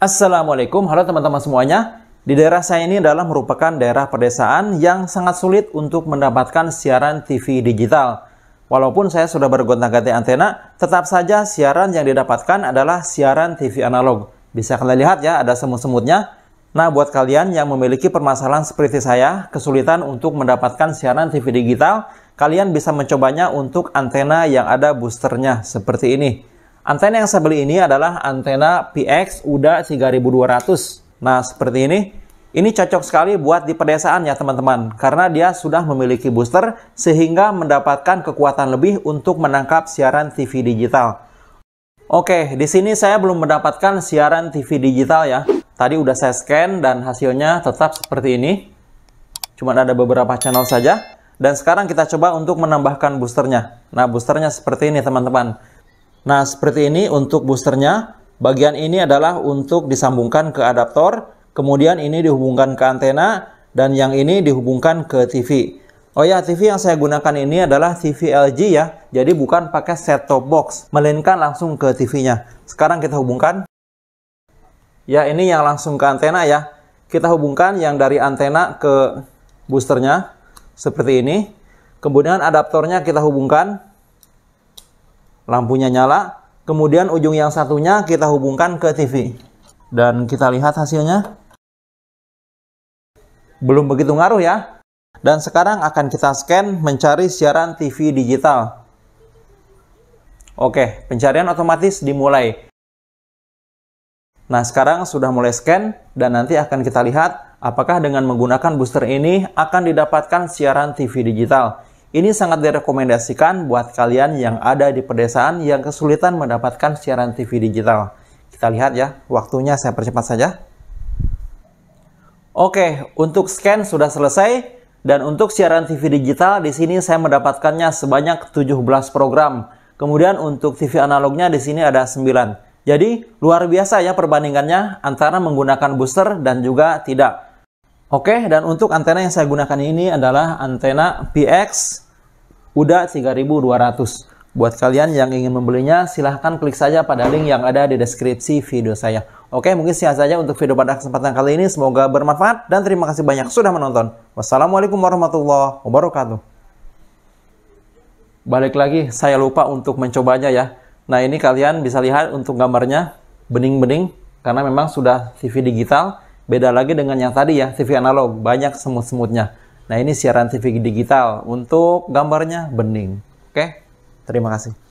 Assalamualaikum, halo teman-teman semuanya. Di daerah saya ini adalah merupakan daerah pedesaan yang sangat sulit untuk mendapatkan siaran TV digital. Walaupun saya sudah bergonta-ganti antena, tetap saja siaran yang didapatkan adalah siaran TV analog. Bisa kalian lihat ya, ada semut-semutnya. Nah, buat kalian yang memiliki permasalahan seperti saya, kesulitan untuk mendapatkan siaran TV digital, kalian bisa mencobanya untuk antena yang ada boosternya seperti ini. Antena yang saya beli ini adalah antena PX UDA 3200. Nah, seperti ini. Ini cocok sekali buat di pedesaan ya teman-teman, karena dia sudah memiliki booster sehingga mendapatkan kekuatan lebih untuk menangkap siaran TV digital. Oke, di sini saya belum mendapatkan siaran TV digital ya. Tadi udah saya scan dan hasilnya tetap seperti ini. Cuma ada beberapa channel saja. Dan sekarang kita coba untuk menambahkan boosternya. Nah, boosternya seperti ini teman-teman. Nah, seperti ini untuk boosternya. Bagian ini adalah untuk disambungkan ke adaptor, kemudian ini dihubungkan ke antena, dan yang ini dihubungkan ke TV. Oh ya, TV yang saya gunakan ini adalah TV LG ya, jadi bukan pakai set-top box, melainkan langsung ke TV-nya. Sekarang kita hubungkan. Ya, ini yang langsung ke antena ya. Kita hubungkan yang dari antena ke boosternya, seperti ini. Kemudian adaptornya kita hubungkan lampunya nyala. Kemudian ujung yang satunya kita hubungkan ke TV. Dan kita lihat hasilnya. Belum begitu ngaruh ya. Dan sekarang akan kita scan mencari siaran TV digital. Oke, pencarian otomatis dimulai. Nah, sekarang sudah mulai scan dan nanti akan kita lihat apakah dengan menggunakan booster ini akan didapatkan siaran TV digital. Ini sangat direkomendasikan buat kalian yang ada di pedesaan yang kesulitan mendapatkan siaran TV digital. Kita lihat ya, waktunya saya percepat saja. Oke, untuk scan sudah selesai dan untuk siaran TV digital di sini saya mendapatkannya sebanyak 17 program. Kemudian untuk TV analognya di sini ada 9. Jadi luar biasa ya perbandingannya antara menggunakan booster dan juga tidak. Oke, dan untuk antena yang saya gunakan ini adalah antena PX UDA 3200. Buat kalian yang ingin membelinya, silahkan klik saja pada link yang ada di deskripsi video saya. Oke, mungkin sekian saja untuk video pada kesempatan kali ini. Semoga bermanfaat dan terima kasih banyak sudah menonton. Wassalamualaikum warahmatullahi wabarakatuh. Balik lagi, saya lupa untuk mencobanya ya. Nah, ini kalian bisa lihat untuk gambarnya bening-bening karena memang sudah TV digital Beda lagi dengan yang tadi ya, TV analog, banyak semut-semutnya. Nah, ini siaran TV digital untuk gambarnya bening. Oke, terima kasih.